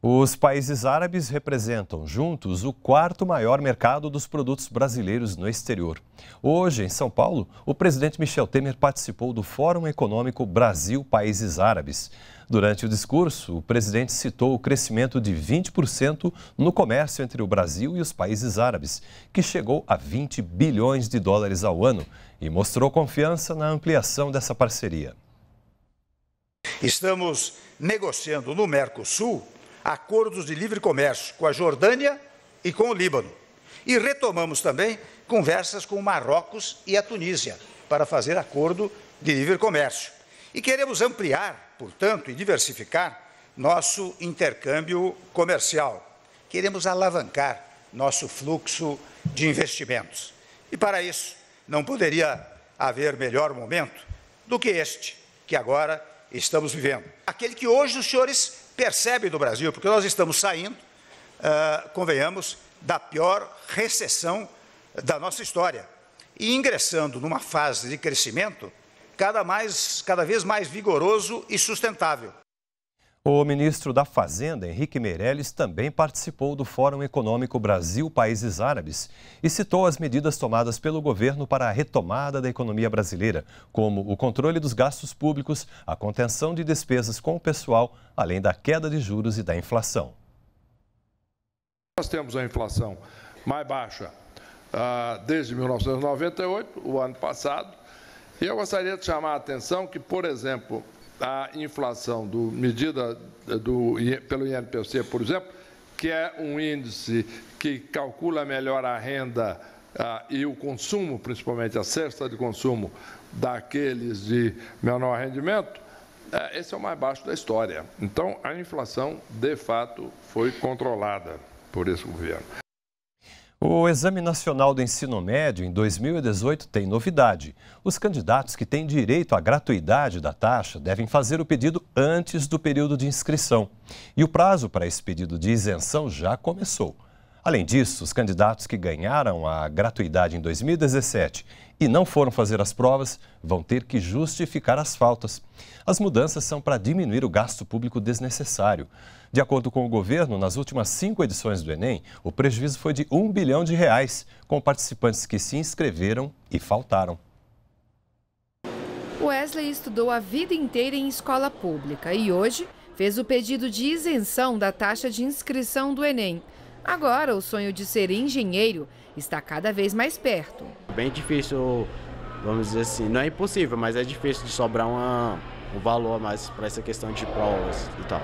Os países árabes representam juntos o quarto maior mercado dos produtos brasileiros no exterior. Hoje, em São Paulo, o presidente Michel Temer participou do Fórum Econômico Brasil-Países Árabes. Durante o discurso, o presidente citou o crescimento de 20% no comércio entre o Brasil e os países árabes, que chegou a 20 bilhões de dólares ao ano, e mostrou confiança na ampliação dessa parceria. Estamos negociando no Mercosul acordos de livre comércio com a Jordânia e com o Líbano. E retomamos também conversas com o Marrocos e a Tunísia para fazer acordo de livre comércio. E queremos ampliar, portanto, e diversificar nosso intercâmbio comercial. Queremos alavancar nosso fluxo de investimentos. E para isso, não poderia haver melhor momento do que este que agora estamos vivendo. Aquele que hoje os senhores percebe do Brasil, porque nós estamos saindo, uh, convenhamos, da pior recessão da nossa história e ingressando numa fase de crescimento cada, mais, cada vez mais vigoroso e sustentável. O ministro da Fazenda, Henrique Meirelles, também participou do Fórum Econômico Brasil-Países Árabes e citou as medidas tomadas pelo governo para a retomada da economia brasileira, como o controle dos gastos públicos, a contenção de despesas com o pessoal, além da queda de juros e da inflação. Nós temos a inflação mais baixa ah, desde 1998, o ano passado, e eu gostaria de chamar a atenção que, por exemplo, a inflação do medida eh, do, pelo INPC, por exemplo, que é um índice que calcula melhor a renda ah, e o consumo, principalmente a cesta de consumo daqueles de menor rendimento, ah, esse é o mais baixo da história. Então, a inflação, de fato, foi controlada por esse governo. O Exame Nacional do Ensino Médio em 2018 tem novidade. Os candidatos que têm direito à gratuidade da taxa devem fazer o pedido antes do período de inscrição. E o prazo para esse pedido de isenção já começou. Além disso, os candidatos que ganharam a gratuidade em 2017 e não foram fazer as provas vão ter que justificar as faltas. As mudanças são para diminuir o gasto público desnecessário. De acordo com o governo, nas últimas cinco edições do Enem, o prejuízo foi de um bilhão de reais, com participantes que se inscreveram e faltaram. Wesley estudou a vida inteira em escola pública e hoje fez o pedido de isenção da taxa de inscrição do Enem. Agora, o sonho de ser engenheiro está cada vez mais perto. Bem difícil, vamos dizer assim, não é impossível, mas é difícil de sobrar uma, um valor mais para essa questão de provas e tal.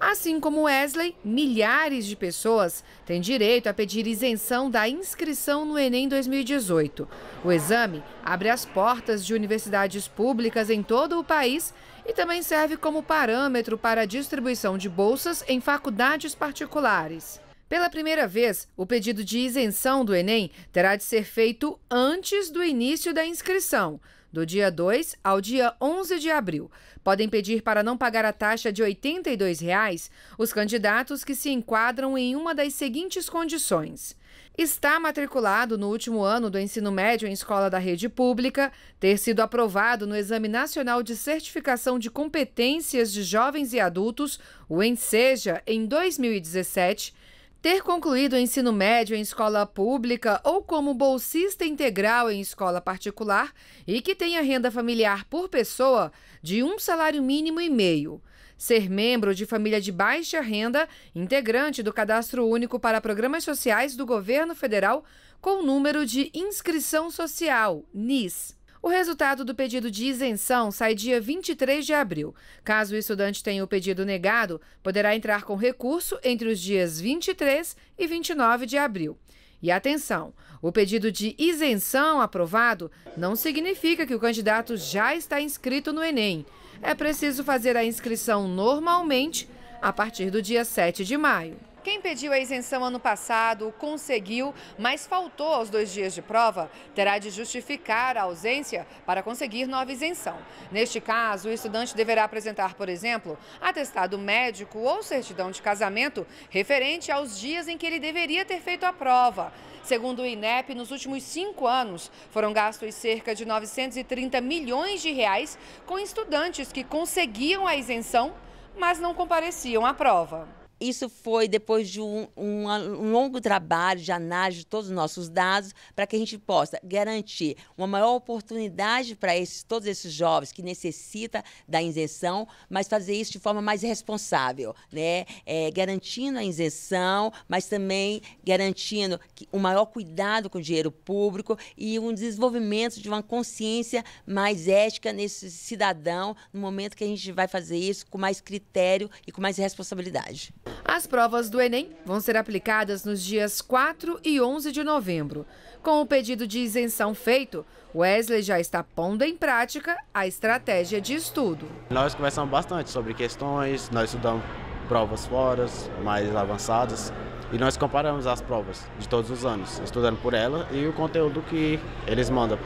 Assim como Wesley, milhares de pessoas têm direito a pedir isenção da inscrição no Enem 2018. O exame abre as portas de universidades públicas em todo o país e também serve como parâmetro para a distribuição de bolsas em faculdades particulares. Pela primeira vez, o pedido de isenção do Enem terá de ser feito antes do início da inscrição, do dia 2 ao dia 11 de abril. Podem pedir para não pagar a taxa de R$ 82,00 os candidatos que se enquadram em uma das seguintes condições. Está matriculado no último ano do ensino médio em escola da rede pública, ter sido aprovado no Exame Nacional de Certificação de Competências de Jovens e Adultos, o ENSEJA, em 2017 ter concluído o ensino médio em escola pública ou como bolsista integral em escola particular e que tenha renda familiar por pessoa de um salário mínimo e meio. Ser membro de família de baixa renda, integrante do Cadastro Único para Programas Sociais do Governo Federal com número de inscrição social, NIS. O resultado do pedido de isenção sai dia 23 de abril. Caso o estudante tenha o pedido negado, poderá entrar com recurso entre os dias 23 e 29 de abril. E atenção, o pedido de isenção aprovado não significa que o candidato já está inscrito no Enem. É preciso fazer a inscrição normalmente a partir do dia 7 de maio. Quem pediu a isenção ano passado conseguiu, mas faltou aos dois dias de prova, terá de justificar a ausência para conseguir nova isenção. Neste caso, o estudante deverá apresentar, por exemplo, atestado médico ou certidão de casamento referente aos dias em que ele deveria ter feito a prova. Segundo o INEP, nos últimos cinco anos foram gastos cerca de 930 milhões de reais com estudantes que conseguiam a isenção, mas não compareciam à prova. Isso foi depois de um, um, um, longo trabalho de análise de todos os nossos dados, para que a gente possa garantir uma maior oportunidade para esses, todos esses jovens que necessitam da isenção, mas fazer isso de forma mais responsável, né? É, garantindo a isenção, mas também garantindo o um maior cuidado com o dinheiro público e um desenvolvimento de uma consciência mais ética nesse cidadão, no momento que a gente vai fazer isso com mais critério e com mais responsabilidade. As provas do Enem vão ser aplicadas nos dias 4 e 11 de novembro. Com o pedido de isenção feito, Wesley já está pondo em prática a estratégia de estudo. Nós conversamos bastante sobre questões, nós estudamos provas fora, mais avançadas, e nós comparamos as provas de todos os anos, estudando por ela e o conteúdo que eles mandam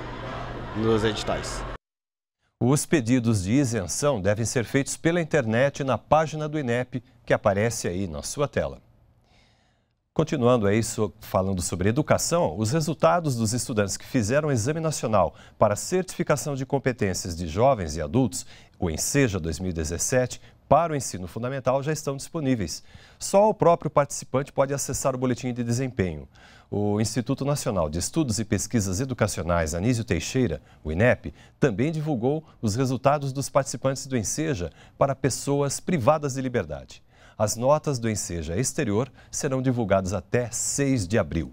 nos editais. Os pedidos de isenção devem ser feitos pela internet na página do INEP, que aparece aí na sua tela. Continuando aí falando sobre educação, os resultados dos estudantes que fizeram o Exame Nacional para Certificação de Competências de Jovens e Adultos, o ENSEJA 2017, para o ensino fundamental já estão disponíveis. Só o próprio participante pode acessar o boletim de desempenho. O Instituto Nacional de Estudos e Pesquisas Educacionais Anísio Teixeira, o INEP, também divulgou os resultados dos participantes do Enseja para pessoas privadas de liberdade. As notas do Enseja Exterior serão divulgadas até 6 de abril.